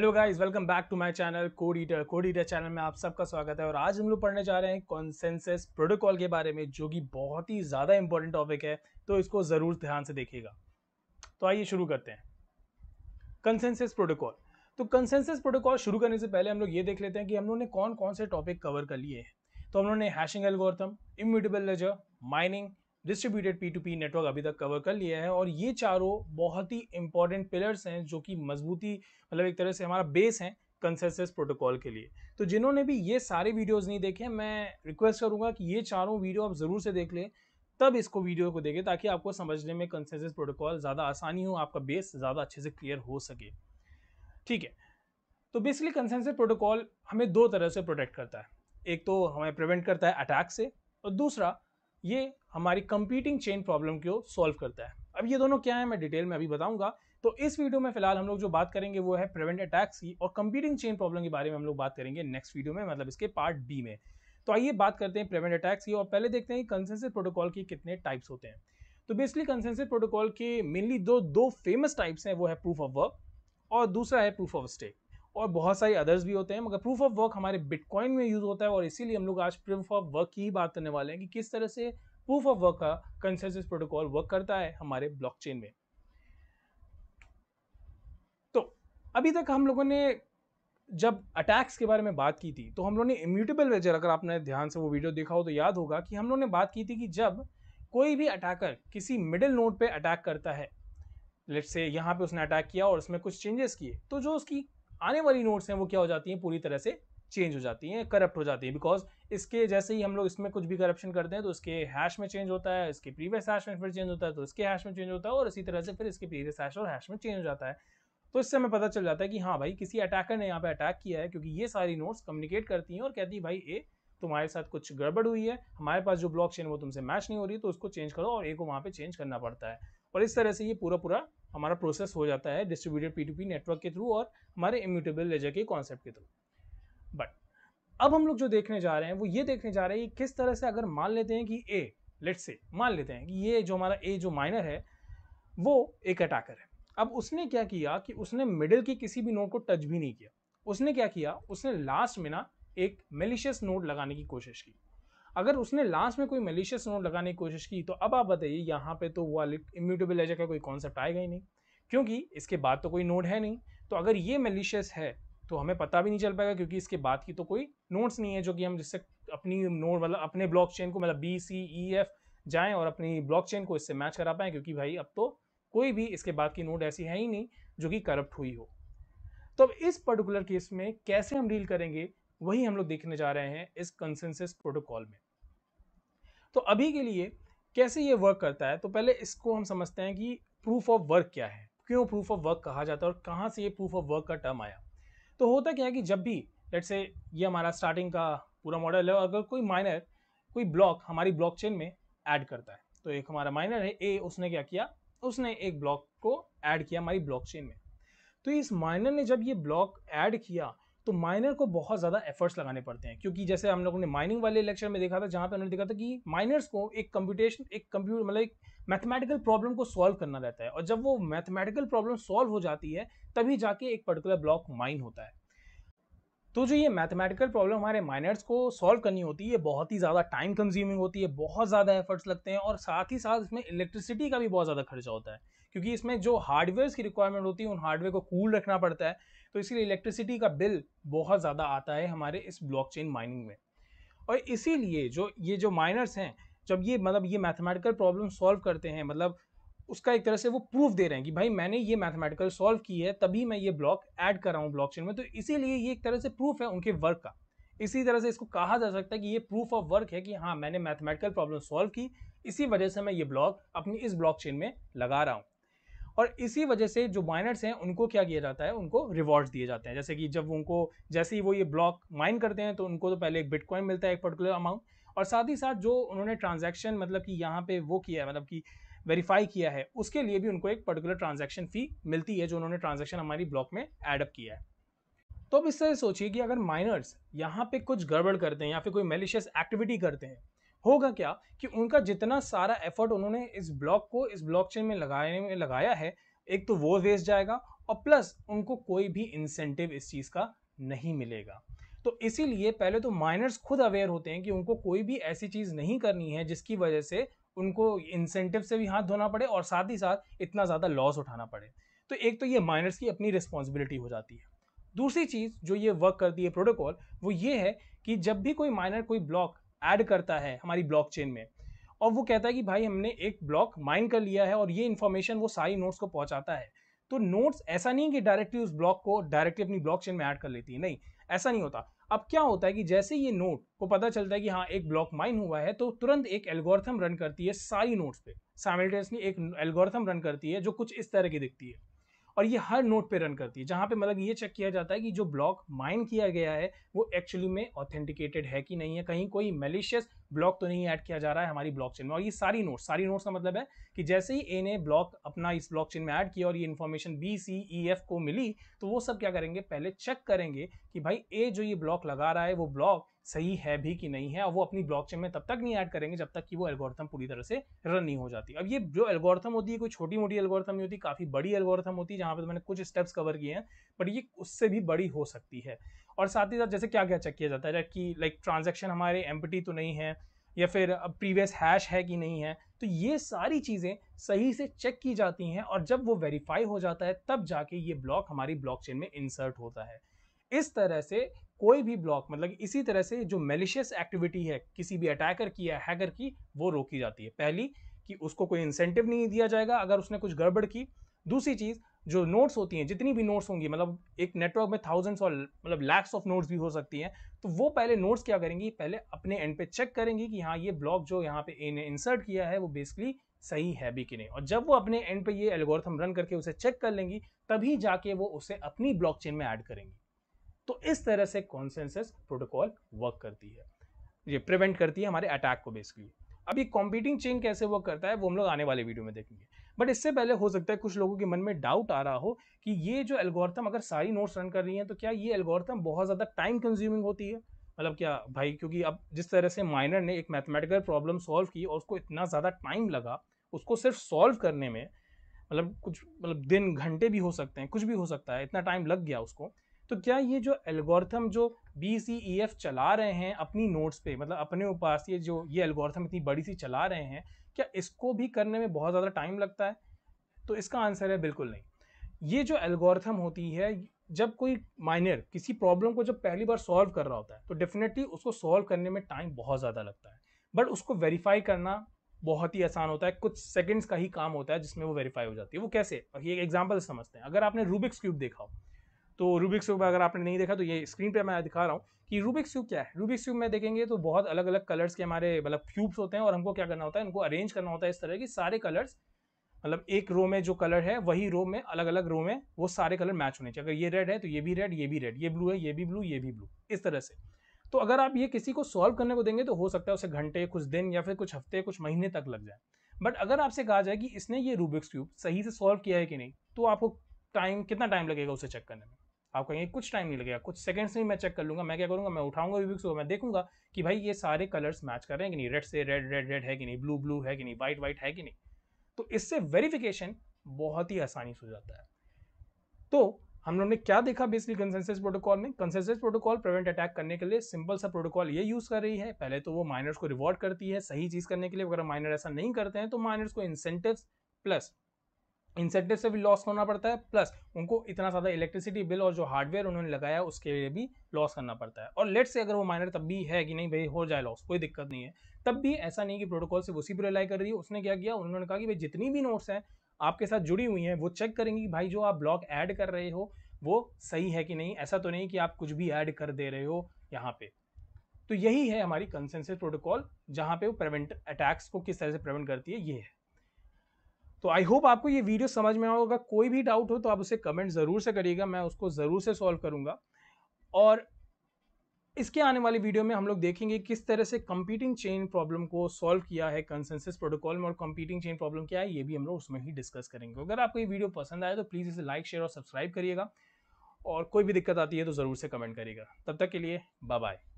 hello guys welcome back to my channel Code Eater Code Eater channel में आप सबका स्वागत है और आज हम लोग पढ़ने जा रहे हैं कॉन्सेंसस प्रोटोकॉल के बारे में जो कि बहुत ही ज़्यादा इंपॉर्टेंट टॉपिक है तो इसको ज़रूर ध्यान से देखिएगा तो आइए शुरू करते हैं कंसेंसस प्रोटोकॉल तो कंसेंसस प्रोटोकॉल शुरू करने से पहले हम लोग ये देख लेते हैं कि हम लोगों ने कौन कौन से टॉपिक कवर कर लिए हैं तो हम लोगों ने hashing algorithm immutable ledger mining distributed P two P network अभी तक कवर कर लिया है और ये चारों बहुत ही इंपॉर्टेंट पिलर्स हैं जो कि मजबूती मतलब एक तरह से हमारा बेस है कंसेंसस प्रोटोकॉल के लिए तो जिन्होंने भी ये सारे वीडियोस नहीं देखे मैं रिक्वेस्ट करूंगा कि ये चारों वीडियो आप ज़रूर से देख लें तब इसको वीडियो को देखें ताकि आपको समझने में कंसेंसस प्रोटोकॉल ज़्यादा आसानी हो आपका बेस ज़्यादा अच्छे से क्लियर हो सके ठीक है तो बेसिकली कंसेंसस प्रोटोकॉल हमें दो तरह से प्रोटेक्ट करता है एक तो हमें प्रिवेंट करता है अटैक से और दूसरा ये हमारी कंपीटिंग चेन प्रॉब्लम को सॉल्व करता है अब ये दोनों क्या है मैं डिटेल में अभी बताऊंगा तो इस वीडियो में फिलहाल हम लोग जो बात करेंगे वो है प्रिवेंट अटैक्स की और कंपीटिंग चेन प्रॉब्लम के बारे में हम लोग बात करेंगे नेक्स्ट वीडियो में मतलब इसके पार्ट बी में तो आइए बात करते हैं प्रिवेंट अटैक्स की और पहले देखते हैं कंसेंसिस प्रोटोकॉल के कितने टाइप्स होते हैं तो बेसिकली कंसेंसिस प्रोटोकॉल के मेनली दो दो फेमस टाइप्स हैं वो है प्रूफ ऑफ वर्क और दूसरा है प्रूफ ऑफ स्टेक और बहुत सारी अदर्स भी होते हैं मगर प्रूफ ऑफ वर्क हमारे बिटकॉइन में यूज़ होता है और इसीलिए हम लोग आज प्रूफ ऑफ वर्क की ही बात करने वाले हैं कि किस तरह से प्रूफ ऑफ वर्क का कंसेंसस प्रोटोकॉल वर्क करता है हमारे ब्लॉकचेन में तो अभी तक हम लोगों ने जब अटैक्स के बारे में बात की थी तो हम लोगों ने इम्यूटेबल वेजर अगर आपने ध्यान से वो वीडियो देखा हो तो याद होगा कि हम लोगों ने बात की थी कि जब कोई भी अटैकर किसी मिडिल नोड पे अटैक करता है लेट्स से यहाँ पे उसने अटैक किया और उसमें कुछ चेंजेस किए तो जो उसकी आने वाली नोट्स हैं वो क्या हो जाती हैं पूरी तरह से चेंज हो जाती हैं करप्ट हो जाती हैं बिकॉज इसके जैसे ही हम लोग इसमें कुछ भी करप्शन करते हैं तो इसके हैश में चेंज होता है इसके प्रीवियस हैश में फिर चेंज होता है तो इसके हैश में चेंज होता है और इसी तरह से फिर इसके प्रीवियस हैश और हैश में चेंज हो जाता है तो इससे हमें पता चल जाता है कि हाँ भाई किसी अटैकर ने यहाँ पे अटैक किया है क्योंकि ये सारी नोट्स कम्युनिकेट करती हैं और कहती है भाई ए तुम्हारे साथ कुछ गड़बड़ हुई है हमारे पास जो ब्लॉक चेन वो तुमसे मैच नहीं हो रही तो उसको चेंज करो और ए को वहाँ पे चेंज करना पड़ता है और इस तरह से ये पूरा पूरा हमारा प्रोसेस हो जाता है डिस्ट्रीब्यूटेड पी नेटवर्क के थ्रू और हमारे इम्यूटेबल लेजर के कॉन्सेप्ट के थ्रू बट अब हम लोग जो देखने जा रहे हैं वो ये देखने जा रहे हैं कि किस तरह से अगर मान लेते हैं कि ए लेट्स से मान लेते हैं कि ये जो हमारा ए जो माइनर है वो एक अटैकर है अब उसने क्या किया कि उसने मिडिल की किसी भी नोट को टच भी नहीं किया उसने क्या किया उसने लास्ट में ना एक मेलिशियस नोट लगाने की कोशिश की अगर उसने लास्ट में कोई मलिशियस नोट लगाने की कोशिश की तो अब आप बताइए यहाँ पे तो हुआ इम्यूटेबल लेजर का कोई कॉन्सेप्ट आएगा ही नहीं क्योंकि इसके बाद तो कोई नोट है नहीं तो अगर ये मलिशियस है तो हमें पता भी नहीं चल पाएगा क्योंकि इसके बाद की तो कोई नोट्स नहीं है जो कि हम जिससे अपनी नोट मतलब अपने ब्लॉक को मतलब बी सी ई एफ जाएँ और अपनी ब्लॉक को इससे मैच करा पाएँ क्योंकि भाई अब तो कोई भी इसके बाद की नोट ऐसी है ही नहीं जो कि करप्ट हुई हो तो अब इस पर्टिकुलर केस में कैसे हम डील करेंगे वही हम लोग देखने जा रहे हैं इस कंसेंसस प्रोटोकॉल में तो अभी के लिए कैसे ये वर्क करता है तो पहले इसको हम समझते हैं कि प्रूफ ऑफ वर्क क्या है क्यों प्रूफ ऑफ वर्क कहा जाता है और कहाँ से ये प्रूफ ऑफ वर्क का टर्म आया तो होता क्या है कि जब भी लेट से ये हमारा स्टार्टिंग का पूरा मॉडल है अगर कोई माइनर कोई ब्लॉक हमारी ब्लॉकचेन में ऐड करता है तो एक हमारा माइनर है ए उसने क्या किया उसने एक ब्लॉक को ऐड किया हमारी ब्लॉकचेन में तो इस माइनर ने जब ये ब्लॉक ऐड किया तो माइनर को बहुत ज़्यादा एफर्ट्स लगाने पड़ते हैं क्योंकि जैसे हम लोगों ने माइनिंग वाले लेक्चर में देखा था जहाँ पे उन्होंने देखा था कि माइनर्स को एक कंप्यूटेशन एक कंप्यूटर मतलब एक मैथमेटिकल प्रॉब्लम को सॉल्व करना रहता है और जब वो मैथमेटिकल प्रॉब्लम सॉल्व हो जाती है तभी जाके एक पर्टिकुलर ब्लॉक माइन होता है तो जो ये मैथमेटिकल प्रॉब्लम हमारे माइनर्स को सॉल्व करनी होती है ये बहुत ही ज़्यादा टाइम कंज्यूमिंग होती है बहुत ज़्यादा एफर्ट्स लगते हैं और साथ ही साथ इसमें इलेक्ट्रिसिटी का भी बहुत ज़्यादा खर्चा होता है क्योंकि इसमें जो हार्डवेयर की रिक्वायरमेंट होती है उन हार्डवेयर को कूल रखना पड़ता है तो इसीलिए इलेक्ट्रिसिटी का बिल बहुत ज़्यादा आता है हमारे इस ब्लॉकचेन माइनिंग में और इसीलिए जो ये जो माइनर्स हैं जब ये मतलब ये मैथमेटिकल प्रॉब्लम सॉल्व करते हैं मतलब उसका एक तरह से वो प्रूफ दे रहे हैं कि भाई मैंने ये मैथमेटिकल सॉल्व की है तभी मैं ये ब्लॉक ऐड कर रहा हूँ ब्लॉकचेन में तो इसीलिए ये एक तरह से प्रूफ है उनके वर्क का इसी तरह से इसको कहा जा सकता है कि ये प्रूफ ऑफ वर्क है कि हाँ मैंने मैथमेटिकल प्रॉब्लम सॉल्व की इसी वजह से मैं ये ब्लॉक अपनी इस ब्लॉकचेन में लगा रहा हूँ और इसी वजह से जो माइनर्स हैं उनको क्या किया जाता है उनको रिवॉर्ड्स दिए जाते हैं जैसे कि जब उनको जैसे ही वो ये ब्लॉक माइन करते हैं तो उनको तो पहले एक बिटकॉइन मिलता है एक पर्टिकुलर अमाउंट और साथ ही साथ जो उन्होंने ट्रांजेक्शन मतलब कि यहाँ पे वो किया है मतलब कि वेरीफाई किया है उसके लिए भी उनको एक पर्टिकुलर ट्रांजेक्शन फ़ी मिलती है जो उन्होंने ट्रांजेक्शन हमारी ब्लॉक में एडअप किया है तो अब इस तरह सोचिए कि अगर माइनर्स यहाँ पे कुछ गड़बड़ करते हैं या फिर कोई मेलिशियस एक्टिविटी करते हैं होगा क्या कि उनका जितना सारा एफर्ट उन्होंने इस ब्लॉक को इस ब्लॉकचेन में लगाने में लगाया है एक तो वो वेस्ट जाएगा और प्लस उनको कोई भी इंसेंटिव इस चीज़ का नहीं मिलेगा तो इसीलिए पहले तो माइनर्स खुद अवेयर होते हैं कि उनको कोई भी ऐसी चीज़ नहीं करनी है जिसकी वजह से उनको इंसेंटिव से भी हाथ धोना पड़े और साथ ही साथ इतना ज़्यादा लॉस उठाना पड़े तो एक तो ये माइनर्स की अपनी रिस्पॉन्सिबिलिटी हो जाती है दूसरी चीज़ जो ये वर्क करती है प्रोटोकॉल वो ये है कि जब भी कोई माइनर कोई ब्लॉक ऐड करता है हमारी ब्लॉक में और वो कहता है कि भाई हमने एक ब्लॉक माइन कर लिया है और ये इन्फॉर्मेशन वो सारी नोट्स को पहुंचाता है तो नोट्स ऐसा नहीं कि डायरेक्टली उस ब्लॉक को डायरेक्टली अपनी ब्लॉक में ऐड कर लेती है नहीं ऐसा नहीं होता अब क्या होता है कि जैसे ये नोट को पता चलता है कि हाँ एक ब्लॉक माइन हुआ है तो तुरंत एक एल्गोरिथम रन करती है सारी नोट्स पे साइमल्टेनियसली एक एल्गोरिथम रन करती है जो कुछ इस तरह की दिखती है और ये हर नोट पे रन करती है जहाँ पे मतलब ये चेक किया जाता है कि जो ब्लॉक माइन किया गया है वो एक्चुअली में ऑथेंटिकेटेड है कि नहीं है कहीं कोई मेलिशियस ब्लॉक तो नहीं ऐड किया जा रहा है हमारी ब्लॉकचेन में और ये सारी नोट्स सारी नोट्स का मतलब है कि जैसे ही ए ने ब्लॉक अपना इस ब्लॉकचेन में ऐड किया और ये information B C E F को मिली तो वो सब क्या करेंगे पहले चेक करेंगे कि भाई ए जो ये ब्लॉक लगा रहा है वो ब्लॉक सही है भी कि नहीं है और वो अपनी ब्लॉकचेन में तब तक नहीं ऐड करेंगे जब तक कि वो एल्गोरिथम पूरी तरह से रन नहीं हो जाती अब ये जो एल्गोरिथम होती है कोई छोटी मोटी एल्गोरिथम नहीं होती काफ़ी बड़ी एल्गोरिथम होती है जहाँ पर तो मैंने कुछ स्टेप्स कवर किए हैं बट ये उससे भी बड़ी हो सकती है और साथ ही साथ जैसे क्या क्या चेक किया जाता है कि लाइक ट्रांजेक्शन हमारे एम तो नहीं है या फिर अब प्रीवियस हैश है कि नहीं है तो ये सारी चीज़ें सही से चेक की जाती हैं और जब वो वेरीफाई हो जाता है तब जाके ये ब्लॉक हमारी ब्लॉकचेन में इंसर्ट होता है इस तरह से कोई भी ब्लॉक मतलब इसी तरह से जो मेलिशियस एक्टिविटी है किसी भी अटैकर की या हैकर की वो रोकी जाती है पहली कि उसको कोई इंसेंटिव नहीं दिया जाएगा अगर उसने कुछ गड़बड़ की दूसरी चीज़ जो नोट्स होती हैं जितनी भी नोट्स होंगी मतलब एक नेटवर्क में थाउजेंड्स और मतलब लैक्स ऑफ नोट्स भी हो सकती हैं तो वो पहले नोट्स क्या करेंगी पहले अपने एंड पे चेक करेंगी कि हाँ ये ब्लॉक जो यहाँ पे इन्हें इंसर्ट किया है वो बेसिकली सही है भी कि नहीं और जब वो अपने एंड पे ये एल्गोरिथम रन करके उसे चेक कर लेंगी तभी जाके वो उसे अपनी ब्लॉकचेन में ऐड करेंगी तो इस तरह से कॉन्सेंसस प्रोटोकॉल वर्क करती है ये प्रिवेंट करती है हमारे अटैक को बेसिकली अभी कॉम्पीटिंग चेन कैसे वर्क करता है वो हम लोग आने वाले वीडियो में देखेंगे बट इससे पहले हो सकता है कुछ लोगों के मन में डाउट आ रहा हो कि ये जो एल्गोरिथम अगर सारी नोट्स रन कर रही हैं तो क्या ये एल्गोरिथम बहुत ज़्यादा टाइम कंज्यूमिंग होती है मतलब क्या भाई क्योंकि अब जिस तरह से माइनर ने एक मैथमेटिकल प्रॉब्लम सॉल्व की और उसको इतना ज़्यादा टाइम लगा उसको सिर्फ सॉल्व करने में मतलब कुछ मतलब दिन घंटे भी हो सकते हैं कुछ भी हो सकता है इतना टाइम लग गया उसको तो क्या ये जो एल्गोरिथम जो बी सी ई एफ चला रहे हैं अपनी नोट्स पे मतलब अपने ऊपर ये जो ये एल्गोरिथम इतनी बड़ी सी चला रहे हैं क्या इसको भी करने में बहुत ज़्यादा टाइम लगता है तो इसका आंसर है बिल्कुल नहीं ये जो एल्गोरिथम होती है जब कोई माइनर किसी प्रॉब्लम को जब पहली बार सॉल्व कर रहा होता है तो डेफिनेटली उसको सॉल्व करने में टाइम बहुत ज़्यादा लगता है बट उसको वेरीफाई करना बहुत ही आसान होता है कुछ सेकंड्स का ही काम होता है जिसमें वो वेरीफाई हो जाती है वो कैसे ये एग्जांपल समझते हैं अगर आपने रूबिक्स क्यूब देखा हो तो रूबिक्स क्यूब अगर आपने नहीं देखा तो ये स्क्रीन पे मैं दिखा रहा हूँ कि रूबिक्स क्यूब क्या है रूबिक्स क्यूब में देखेंगे तो बहुत अलग अलग कलर्स के हमारे मतलब क्यूब्स होते हैं और हमको क्या करना होता है इनको अरेंज करना होता है इस तरह की सारे कलर्स मतलब एक रो में जो कलर है वही रो में अलग अलग रो में वो सारे कलर मैच होने चाहिए अगर ये रेड है तो ये भी रेड ये भी रेड ये ब्लू है ये भी ब्लू ये भी ब्लू इस तरह से तो अगर आप ये किसी को सॉल्व करने को देंगे तो हो सकता है उसे घंटे कुछ दिन या फिर कुछ हफ्ते कुछ महीने तक लग जाए बट अगर आपसे कहा जाए कि इसने ये रूबिक्स क्यूब सही से सॉल्व किया है कि नहीं तो आपको टाइम कितना टाइम लगेगा उसे चेक करने में आप कहेंगे कुछ टाइम नहीं लगेगा कुछ सेकंड्स में मैं चेक कर लूँगा मैं क्या करूँगा मैं उठाऊंगा विविक्स को मैं देखूंगा कि भाई ये सारे कलर्स मैच कर रहे हैं कि नहीं रेड से रेड रेड रेड है कि नहीं ब्लू ब्लू है कि नहीं वाइट वाइट है कि नहीं तो इससे वेरीफिकेशन बहुत ही आसानी से हो जाता है तो हम लोग ने क्या देखा बेसिकली कंसेंसस प्रोटोकॉल में कंसेंसस प्रोटोकॉल प्रिवेंट अटैक करने के लिए सिंपल सा प्रोटोकॉल ये यूज़ कर रही है पहले तो वो माइनर्स को रिवॉर्ड करती है सही चीज़ करने के लिए अगर माइनर ऐसा नहीं करते हैं तो माइनर्स को इंसेंटिव्स प्लस इंसेंटिव से भी लॉस करना पड़ता है प्लस उनको इतना ज़्यादा इलेक्ट्रिसिटी बिल और जो हार्डवेयर उन्होंने लगाया उसके लिए भी लॉस करना पड़ता है और लेट से अगर वो माइनर तब भी है कि नहीं भाई हो जाए लॉस कोई दिक्कत नहीं है तब भी ऐसा नहीं कि प्रोटोकॉल से उसी पर रिलाई कर रही है उसने क्या किया उन्होंने कहा कि भाई जितनी भी नोट्स हैं आपके साथ जुड़ी हुई हैं वो चेक करेंगी कि भाई जो आप ब्लॉक ऐड कर रहे हो वो सही है कि नहीं ऐसा तो नहीं कि आप कुछ भी ऐड कर दे रहे हो यहाँ पे तो यही है हमारी कंसेंसस प्रोटोकॉल जहाँ पे वो प्रिवेंट अटैक्स को किस तरह से प्रिवेंट करती है ये है तो आई होप आपको ये वीडियो समझ में होगा कोई भी डाउट हो तो आप उसे कमेंट ज़रूर से करिएगा मैं उसको ज़रूर से सॉल्व करूँगा और इसके आने वाली वीडियो में हम लोग देखेंगे किस तरह से कंपीटिंग चेन प्रॉब्लम को सॉल्व किया है कंसेंसस प्रोटोकॉल में और कंपीटिंग चेन प्रॉब्लम क्या है ये भी हम लोग उसमें ही डिस्कस करेंगे अगर आपको ये वीडियो पसंद आए तो प्लीज़ इसे लाइक शेयर और सब्सक्राइब करिएगा और कोई भी दिक्कत आती है तो ज़रूर से कमेंट करिएगा तब तक के लिए बाय बाय